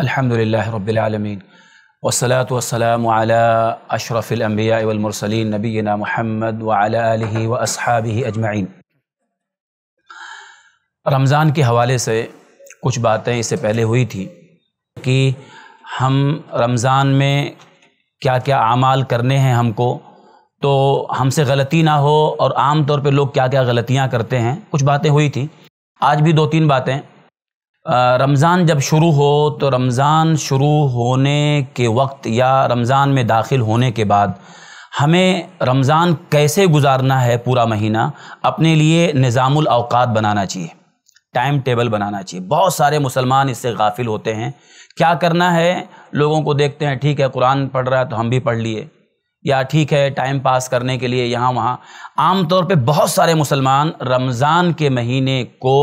अल्हम्दुलिल्लाह रब्बिल आलमीन वसलात वसलाम अला अशरफ़िल अम्बिया वलमरसलिन नबीना मोहम्मद व अला आलिहि व अस्हाबिहि अजमैन रमज़ान के हवाले से कुछ बातें इससे पहले हुई थी कि हम रमज़ान में क्या क्या अमाल करने हैं हमको तो हमसे गलती ना हो और आम तौर पे लोग क्या क्या गलतियां करते हैं कुछ बातें हुई थी आज भी दो तीन बातें रमज़ान जब शुरू हो तो रमज़ान शुरू होने के वक्त या रमज़ान में दाखिल होने के बाद हमें रमज़ान कैसे गुजारना है पूरा महीना अपने लिए निज़ामुल अवकात बनाना चाहिए टाइम टेबल बनाना चाहिए बहुत सारे मुसलमान इससे गाफिल होते हैं क्या करना है लोगों को देखते हैं ठीक है कुरान पढ़ रहा है तो हम भी पढ़ लिए या ठीक है टाइम पास करने के लिए यहाँ वहाँ आम तौर पे बहुत सारे मुसलमान रमज़ान के महीने को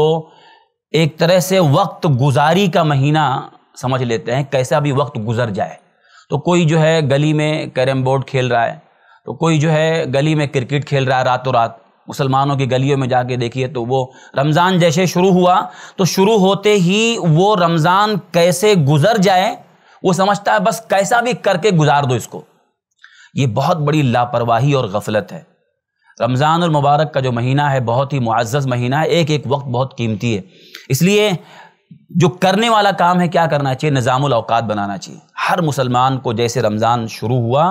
एक तरह से वक्त गुजारी का महीना समझ लेते हैं कैसा भी वक्त गुजर जाए तो कोई जो है गली में कैरम बोर्ड खेल रहा है तो कोई जो है गली में क्रिकेट खेल रहा है रातों रात मुसलमानों की गलियों में जाके देखिए तो वो रमज़ान जैसे शुरू हुआ तो शुरू होते ही वो रमज़ान कैसे गुजर जाए वो समझता है बस कैसा भी करके गुजार दो इसको ये बहुत बड़ी लापरवाही और गफलत है रमज़ान और मुबारक का जो महीना है बहुत ही मुआज़ महीना है एक एक वक्त बहुत कीमती है इसलिए जो करने वाला काम है क्या करना चाहिए निज़ामत बनाना चाहिए हर मुसलमान को जैसे रमज़ान शुरू हुआ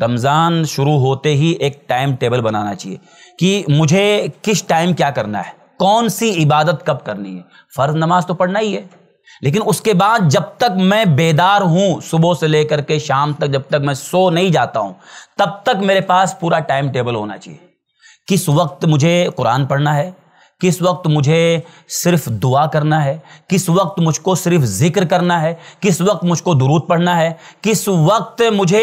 रमज़ान शुरू होते ही एक टाइम टेबल बनाना चाहिए कि मुझे किस टाइम क्या करना है कौन सी इबादत कब करनी है फ़र्ज नमाज तो पढ़ना ही है लेकिन उसके बाद जब तक मैं बेदार हूँ सुबह से लेकर के शाम तक जब तक मैं सो नहीं जाता हूँ तब तक मेरे पास पूरा टाइम टेबल होना चाहिए किस वक्त मुझे कुरान पढ़ना है किस वक्त मुझे सिर्फ दुआ करना है किस वक्त मुझको सिर्फ जिक्र करना है किस वक्त मुझको दुरूद पढ़ना है किस वक्त मुझे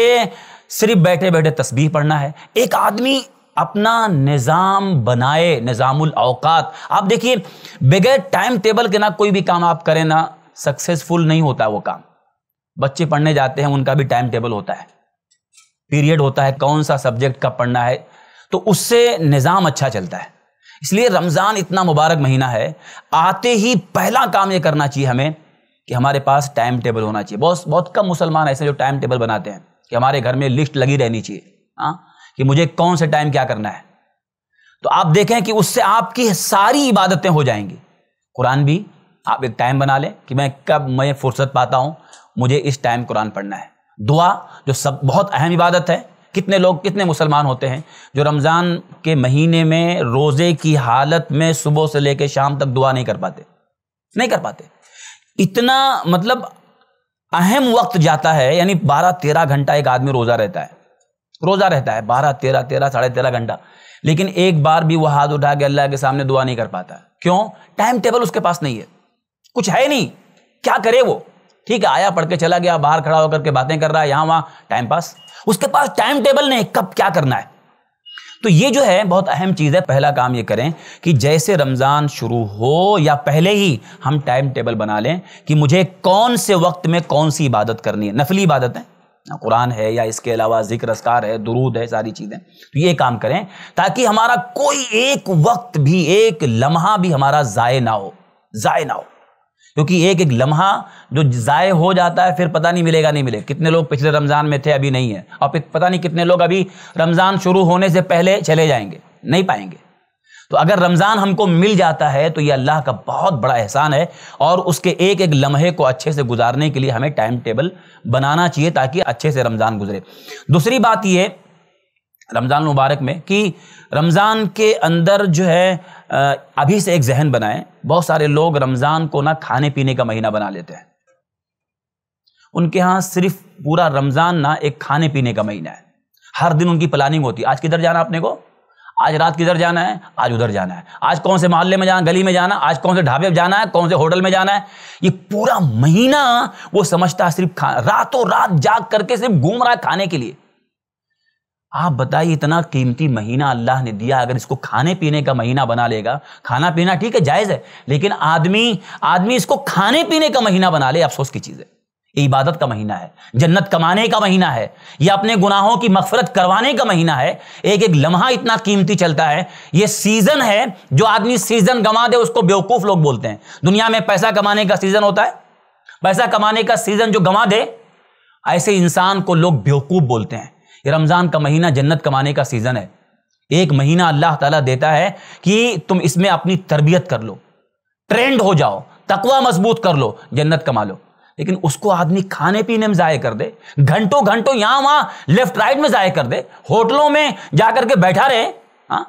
सिर्फ बैठे बैठे तस्बीह पढ़ना है एक आदमी अपना निज़ाम बनाए निज़ामुल अवकात आप देखिए बगैर टाइम टेबल के ना कोई भी काम आप करें ना सक्सेसफुल नहीं होता वो काम बच्चे पढ़ने जाते हैं उनका भी टाइम टेबल होता है पीरियड होता है कौन सा सब्जेक्ट कब पढ़ना है तो उससे निज़ाम अच्छा चलता है इसलिए रमज़ान इतना मुबारक महीना है आते ही पहला काम ये करना चाहिए हमें कि हमारे पास टाइम टेबल होना चाहिए बहुत बहुत कम मुसलमान ऐसे जो टाइम टेबल बनाते हैं कि हमारे घर में लिस्ट लगी रहनी चाहिए हाँ कि मुझे कौन से टाइम क्या करना है तो आप देखें कि उससे आपकी सारी इबादतें हो जाएंगी कुरान भी आप एक टाइम बना लें कि मैं कब मैं फुर्सत पाता हूँ मुझे इस टाइम कुरान पढ़ना है दुआ जो सब बहुत अहम इबादत है कितने लोग कितने मुसलमान होते हैं जो रमज़ान के महीने में रोज़े की हालत में सुबह से लेकर शाम तक दुआ नहीं कर पाते नहीं कर पाते इतना मतलब अहम वक्त जाता है यानी बारह तेरह घंटा एक आदमी रोज़ा रहता है रोज़ा रहता है बारह तेरह तेरह साढ़े तेरह घंटा लेकिन एक बार भी वह हाथ उठा के अल्लाह के सामने दुआ नहीं कर पाता क्यों टाइम टेबल उसके पास नहीं है कुछ है नहीं क्या करे वो ठीक है आया पढ़ के चला गया बाहर खड़ा होकर के बातें कर रहा है यहाँ वहाँ टाइम पास उसके पास टाइम टेबल नहीं कब क्या करना है तो ये जो है बहुत अहम चीज़ है पहला काम ये करें कि जैसे रमज़ान शुरू हो या पहले ही हम टाइम टेबल बना लें कि मुझे कौन से वक्त में कौन सी इबादत करनी है नफली इबादत है कुरान है या इसके अलावा जिक्र असकार है दुरूद है सारी चीज़ें तो ये काम करें ताकि हमारा कोई एक वक्त भी एक लम्हा भी हमारा ज़ाय ना हो ज़ाय ना हो क्योंकि एक एक लम्हा जो ज़ाय हो जाता है फिर पता नहीं मिलेगा नहीं मिलेगा कितने लोग पिछले रमज़ान में थे अभी नहीं है और पता नहीं कितने लोग अभी रमज़ान शुरू होने से पहले चले जाएंगे नहीं पाएंगे तो अगर रमज़ान हमको मिल जाता है तो ये अल्लाह का बहुत बड़ा एहसान है और उसके एक एक लम्हे को अच्छे से गुजारने के लिए हमें टाइम टेबल बनाना चाहिए ताकि अच्छे से रमज़ान गुजरे दूसरी बात ये रमज़ान मुबारक में कि रमज़ान के अंदर जो है अभी से एक जहन बनाएं बहुत सारे लोग रमज़ान को ना खाने पीने का महीना बना लेते हैं उनके यहां सिर्फ पूरा रमज़ान ना एक खाने पीने का महीना है हर दिन उनकी प्लानिंग होती है आज किधर जाना अपने को आज रात किधर जाना है आज उधर जाना है आज कौन से मोहल्ले में जाना गली में जाना आज कौन से ढाबे में जाना है कौन से होटल में जाना है ये पूरा महीना वो समझता है सिर्फ खा रातों रात जाग करके सिर्फ घूम रहा है खाने के लिए आप बताइए इतना कीमती महीना अल्लाह ने दिया अगर इसको खाने पीने का महीना बना लेगा खाना पीना ठीक है जायज़ है लेकिन आदमी आदमी इसको खाने पीने का महीना बना ले अफसोस की चीज़ है इबादत का महीना है जन्नत कमाने का महीना है या अपने गुनाहों की मफफरत करवाने का महीना है एक एक लम्हा इतना कीमती चलता है ये सीज़न है जो आदमी सीज़न गंवा दे उसको बेवकूफ़ लोग बोलते हैं दुनिया में पैसा कमाने का सीज़न होता है पैसा कमाने का सीज़न जो गंवा दे ऐसे इंसान को लोग बेवकूफ़ बोलते हैं रमज़ान का महीना जन्नत कमाने का सीज़न है एक महीना अल्लाह ताला देता है कि तुम इसमें अपनी तरबियत कर लो ट्रेंड हो जाओ तकवा मजबूत कर लो जन्नत कमा लो लेकिन उसको आदमी खाने पीने में ज़ाय कर दे घंटों घंटों यहाँ वहाँ लेफ्ट राइट में ज़ाय कर दे होटलों में जा करके बैठा रहे हाँ?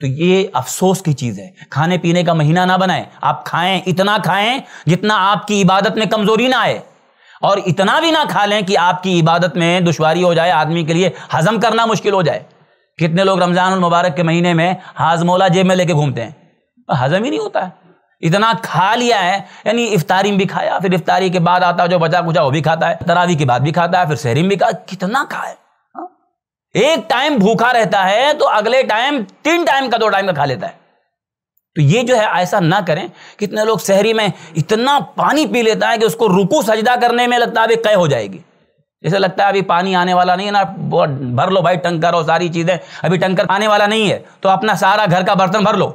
तो ये अफसोस की चीज़ है खाने पीने का महीना ना बनाएं आप खाएं इतना खाएं जितना आपकी इबादत में कमजोरी ना आए और इतना भी ना खा लें कि आपकी इबादत में दुश्वारी हो जाए आदमी के लिए हजम करना मुश्किल हो जाए कितने लोग रमज़ान मुबारक के महीने में हाजमोला जेब में लेके घूमते हैं हजम ही नहीं होता है इतना खा लिया है यानी इफ्तारी भी खाया फिर इफ्तारी के बाद आता है जो बचा कुचा वो भी खाता है तरावी के बाद भी खाता है फिर शहरी भी खा कितना खाए हाँ। एक टाइम भूखा रहता है तो अगले टाइम तीन टाइम का दो टाइम का खा लेता है तो ये जो है ऐसा ना करें कितने लोग शहरी में इतना पानी पी लेता है कि उसको रुकू सजदा करने में लगता है अभी कह हो जाएगी जैसे लगता है अभी पानी आने वाला नहीं है ना भर लो भाई टंकर और सारी चीज़ें अभी टंकर आने वाला नहीं है तो अपना सारा घर का बर्तन भर लो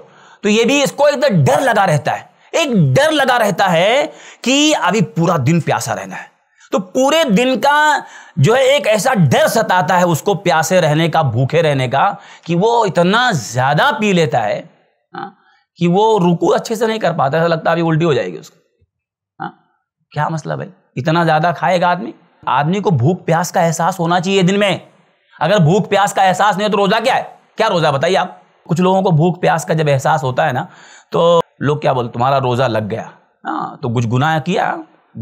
तो ये भी इसको एकदम तो डर लगा रहता है एक डर लगा रहता है कि अभी पूरा दिन प्यासा रहना है तो पूरे दिन का जो है एक ऐसा डर सताता है उसको प्यासे रहने का भूखे रहने का कि वो इतना ज़्यादा पी लेता है हाँ, कि वो रुकू अच्छे से नहीं कर पाता ऐसा लगता है अभी उल्टी हो जाएगी उसको हाँ क्या मसला मतलब भाई इतना ज़्यादा खाएगा आदमी आदमी को भूख प्यास का एहसास होना चाहिए दिन में अगर भूख प्यास का एहसास नहीं हो तो रोज़ा क्या है क्या रोज़ा बताइए आप कुछ लोगों को भूख प्यास का जब एहसास होता है ना तो लोग क्या बोलते तुम्हारा रोज़ा लग गया हाँ तो कुछ गुनाह किया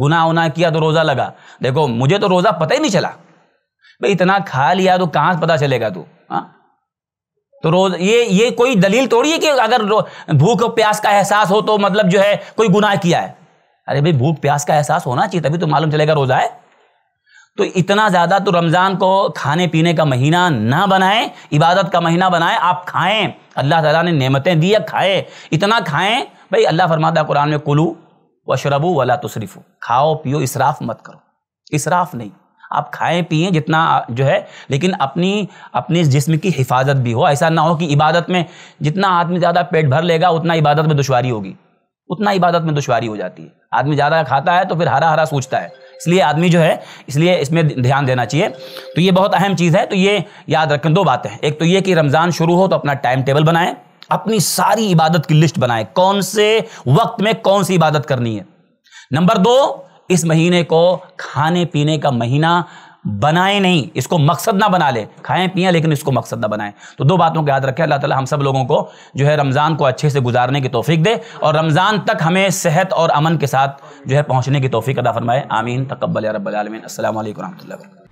गुनाह उना किया तो रोज़ा लगा देखो मुझे तो रोज़ा पता ही नहीं चला भाई इतना खा लिया तो कहाँ से पता चलेगा तू हाँ तो रोज ये ये कोई दलील तोड़ी है कि अगर भूख और प्यास का एहसास हो तो मतलब जो है कोई गुनाह किया है अरे भाई भूख प्यास का एहसास होना चाहिए तभी तो मालूम चलेगा रोजा है तो इतना ज़्यादा तो रमज़ान को खाने पीने का महीना ना बनाएं इबादत का महीना बनाए आप खाएं अल्लाह तला ने नमतें दी है खाएं इतना खाएं भाई अल्लाह फरमाता कुरान में कुलू शरबू वला तुसरिफू खाओ पियो इसराफ मत करो इसराफ नहीं आप खाएं पिए जितना जो है लेकिन अपनी अपने जिस्म की हिफाजत भी हो ऐसा ना हो कि इबादत में जितना आदमी ज़्यादा पेट भर लेगा उतना इबादत में दुशारी होगी उतना इबादत में दुशारी हो जाती है आदमी ज़्यादा खाता है तो फिर हरा हरा सोचता है इसलिए आदमी जो है इसलिए इसमें ध्यान देना चाहिए तो ये बहुत अहम चीज़ है तो ये याद रखें दो बातें एक तो ये कि रमज़ान शुरू हो तो अपना टाइम टेबल बनाएं अपनी सारी इबादत की लिस्ट बनाएं कौन से वक्त में कौन सी इबादत करनी है नंबर दो इस महीने को खाने पीने का महीना बनाए नहीं इसको मकसद ना बना लें खाएं पिए लेकिन इसको मकसद ना बनाएं तो दो बातों को याद रखें अल्लाह ताला हम सब लोगों को जो है रमज़ान को अच्छे से गुजारने की तोफ़ी दे और रमज़ान तक हमें सेहत और अमन के साथ जो है पहुँचने की तोफ़ी अदा फरमाए आमीन तकबल रबालमीन असल वरहमल